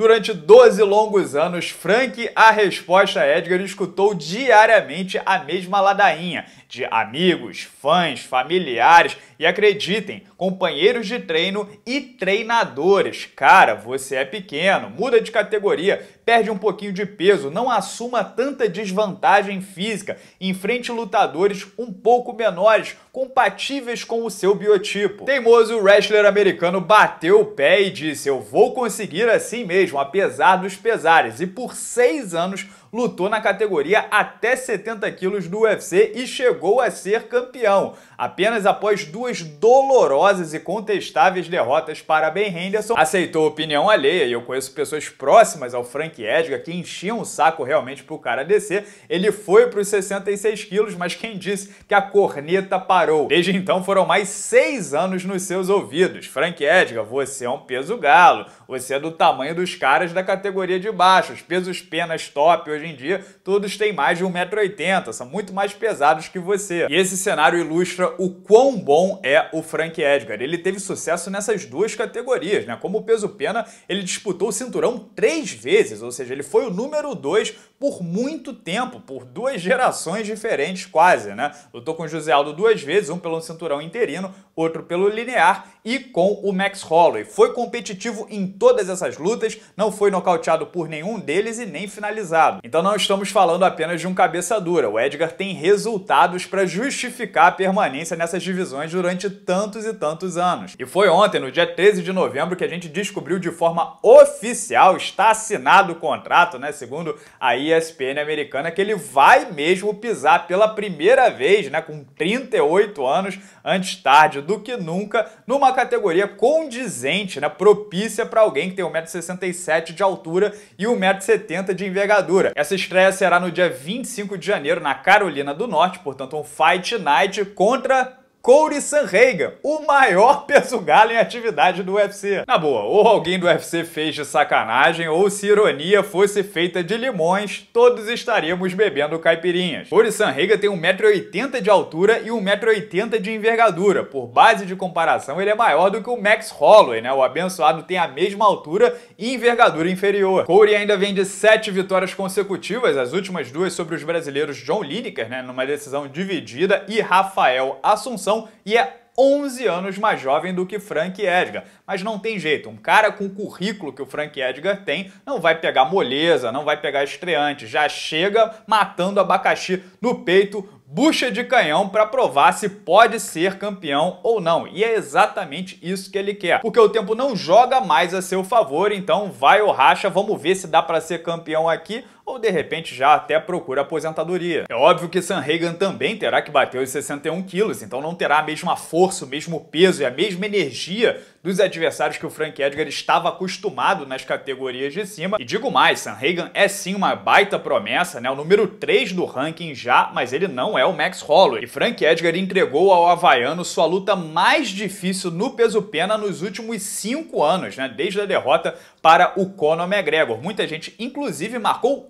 Durante 12 longos anos, Frank A Resposta Edgar escutou diariamente a mesma ladainha de amigos, fãs, familiares e acreditem, companheiros de treino e treinadores. Cara, você é pequeno, muda de categoria, perde um pouquinho de peso, não assuma tanta desvantagem física, enfrente lutadores um pouco menores, compatíveis com o seu biotipo. Teimoso, o wrestler americano bateu o pé e disse: "Eu vou conseguir assim mesmo" mesmo, apesar dos pesares, e por seis anos lutou na categoria até 70 quilos do UFC e chegou a ser campeão, apenas após duas dolorosas e contestáveis derrotas para Ben Henderson. Aceitou opinião alheia, e eu conheço pessoas próximas ao Frank Edgar que enchiam o saco realmente pro cara descer. Ele foi para os 66 quilos, mas quem disse que a corneta parou? Desde então foram mais seis anos nos seus ouvidos. Frank Edgar, você é um peso galo, você é do tamanho dos caras da categoria de baixo, os pesos penas top hoje em dia, todos têm mais de 1,80m, são muito mais pesados que você. E esse cenário ilustra o quão bom é o Frank Edgar. Ele teve sucesso nessas duas categorias, né? Como peso-pena, ele disputou o cinturão três vezes, ou seja, ele foi o número dois por muito tempo, por duas gerações diferentes quase, né? Lutou com o José Aldo duas vezes, um pelo cinturão interino, outro pelo linear e com o Max Holloway. Foi competitivo em todas essas lutas, não foi nocauteado por nenhum deles e nem finalizado. Então não estamos falando apenas de um cabeça dura. O Edgar tem resultados para justificar a permanência nessas divisões durante tantos e tantos anos. E foi ontem, no dia 13 de novembro, que a gente descobriu de forma oficial, está assinado o contrato, né, segundo a ESPN americana, que ele vai mesmo pisar pela primeira vez, né, com 38 anos, antes tarde do que nunca, numa categoria condizente, né, propícia para alguém que tem 1,67m de altura e 1,70m de envergadura. Essa estreia será no dia 25 de janeiro na Carolina do Norte, portanto, um Fight Night contra Corey Sanhagen, o maior peso galo em atividade do UFC. Na boa, ou alguém do UFC fez de sacanagem, ou se ironia fosse feita de limões, todos estaríamos bebendo caipirinhas. Corey Sanhagen tem 1,80m de altura e 1,80m de envergadura. Por base de comparação, ele é maior do que o Max Holloway, né? O abençoado tem a mesma altura e envergadura inferior. Corey ainda vem de 7 vitórias consecutivas, as últimas duas sobre os brasileiros John Lineker, né? Numa decisão dividida, e Rafael Assunção e é 11 anos mais jovem do que Frank Edgar. Mas não tem jeito, um cara com o currículo que o Frank Edgar tem não vai pegar moleza, não vai pegar estreante, já chega matando abacaxi no peito, bucha de canhão para provar se pode ser campeão ou não. E é exatamente isso que ele quer. Porque o tempo não joga mais a seu favor, então vai o racha, vamos ver se dá para ser campeão aqui ou de repente já até procura aposentadoria. É óbvio que Sam Hagan também terá que bater os 61 quilos, então não terá a mesma força, o mesmo peso e a mesma energia dos adversários que o Frank Edgar estava acostumado nas categorias de cima. E digo mais, Sam Hagan é sim uma baita promessa, né? O número 3 do ranking já, mas ele não é o Max Holloway. E Frank Edgar entregou ao havaiano sua luta mais difícil no peso pena nos últimos 5 anos, né? Desde a derrota para o Conor McGregor. Muita gente, inclusive, marcou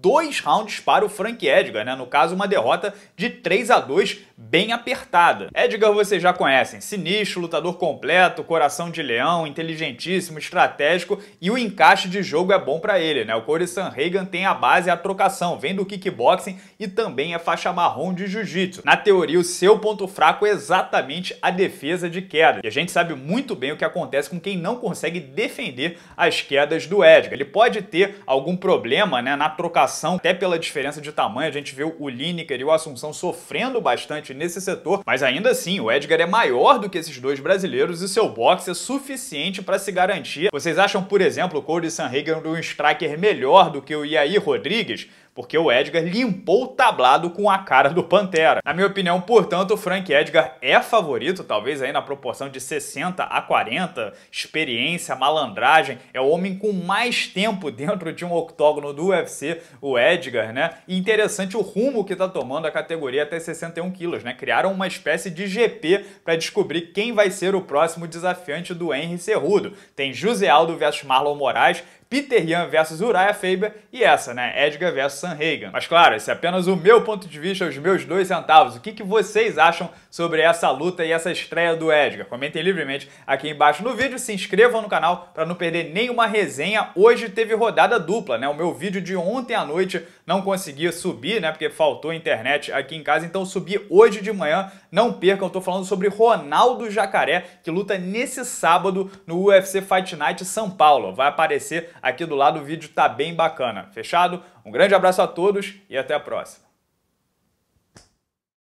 dois rounds para o Frank Edgar, né? no caso uma derrota de 3 a 2 bem apertada. Edgar vocês já conhecem, sinistro, lutador completo, coração de leão, inteligentíssimo, estratégico e o encaixe de jogo é bom para ele. Né? O Corey Reagan tem a base a trocação, vem do kickboxing e também é faixa marrom de jiu-jitsu. Na teoria o seu ponto fraco é exatamente a defesa de queda e a gente sabe muito bem o que acontece com quem não consegue defender as quedas do Edgar. Ele pode ter algum problema né, na trocação até pela diferença de tamanho, a gente viu o Lineker e o Assunção sofrendo bastante nesse setor, mas ainda assim, o Edgar é maior do que esses dois brasileiros e seu boxe é suficiente para se garantir. Vocês acham, por exemplo, o Cody Sanhagen um striker melhor do que o Iaí Rodrigues? porque o Edgar limpou o tablado com a cara do Pantera. Na minha opinião, portanto, o Frank Edgar é favorito, talvez aí na proporção de 60 a 40, experiência, malandragem, é o homem com mais tempo dentro de um octógono do UFC, o Edgar, né? E interessante o rumo que tá tomando a categoria até 61 quilos, né? Criaram uma espécie de GP para descobrir quem vai ser o próximo desafiante do Henry Cerrudo. Tem José Aldo versus Marlon Moraes, Peter Yan versus Uriah Faber e essa, né, Edgar versus Sam Hagen. Mas claro, esse é apenas o meu ponto de vista, os meus dois centavos. O que, que vocês acham sobre essa luta e essa estreia do Edgar? Comentem livremente aqui embaixo no vídeo, se inscrevam no canal para não perder nenhuma resenha. Hoje teve rodada dupla, né? O meu vídeo de ontem à noite não conseguia subir, né, porque faltou internet aqui em casa, então subi hoje de manhã. Não percam, eu tô falando sobre Ronaldo Jacaré, que luta nesse sábado no UFC Fight Night São Paulo. Vai aparecer aqui do lado o vídeo está bem bacana. Fechado? Um grande abraço a todos e até a próxima.